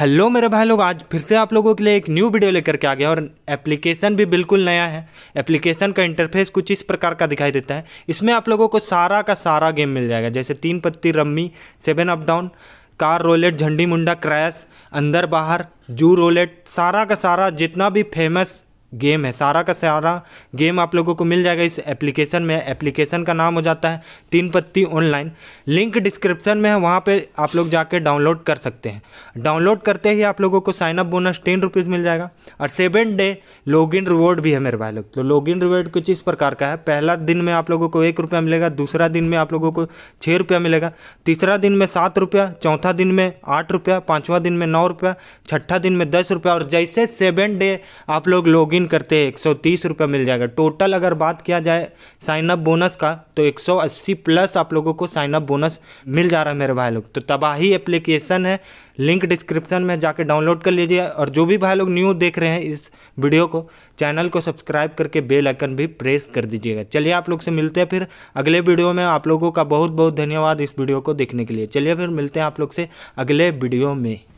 hello मेरे भाई लोग आज फिर से आप लोगों के लिए एक न्यू वीडियो लेकर के आ गया और एप्लीकेशन भी बिल्कुल नया है एप्लीकेशन का इंटरफेस कुछ इस प्रकार का दिखाई देता है इसमें आप लोगों को सारा का सारा गेम मिल जाएगा जैसे Teen Patti rummy seven up down car roulette Jhandi Munda crash अंदर बाहर जू रोलेट सारा का सारा जितना भी फेमस गेम है सारा का सारा गेम आप लोगों को मिल जाएगा इस एप्लीकेशन में एप्लीकेशन का नाम हो जाता है तीन पत्ती ऑनलाइन लिंक डिस्क्रिप्शन में है वहाँ पे आप लोग जाके डाउनलोड कर सकते हैं डाउनलोड करते ही आप लोगों को sign up bonus ten rupees मिल जाएगा और सेवन डे लॉगिन रिवॉर्ड भी है मेरे भाई लोग तो लॉगिन रिवॉर्ड कुछ इस प्रकार का है पहला दिन में आप लोगों को एक रुपया मिलेगा दूसरा दिन में आप लोगों को छः रुपया मिलेगा तीसरा दिन में सात रुपया चौथा दिन में आठ रुपया पाँचवा दिन में नौ रुपया छठा दिन में दस रुपया और जैसे सेवन डे आप लोग लॉगिन इन करते हैं एक सौ मिल जाएगा टोटल अगर बात किया जाए साइनअप बोनस का तो 180 प्लस आप लोगों को साइनअप बोनस मिल जा रहा है मेरे भाई लोग तो तबाही एप्लीकेशन है लिंक डिस्क्रिप्शन में जाके डाउनलोड कर लीजिए और जो भी भाई लोग न्यू देख रहे हैं इस वीडियो को चैनल को सब्सक्राइब करके बेल आइकन भी प्रेस कर दीजिएगा चलिए आप लोग से मिलते हैं फिर अगले वीडियो में आप लोगों का बहुत बहुत धन्यवाद इस वीडियो को देखने के लिए चलिए फिर मिलते हैं आप लोग से अगले वीडियो में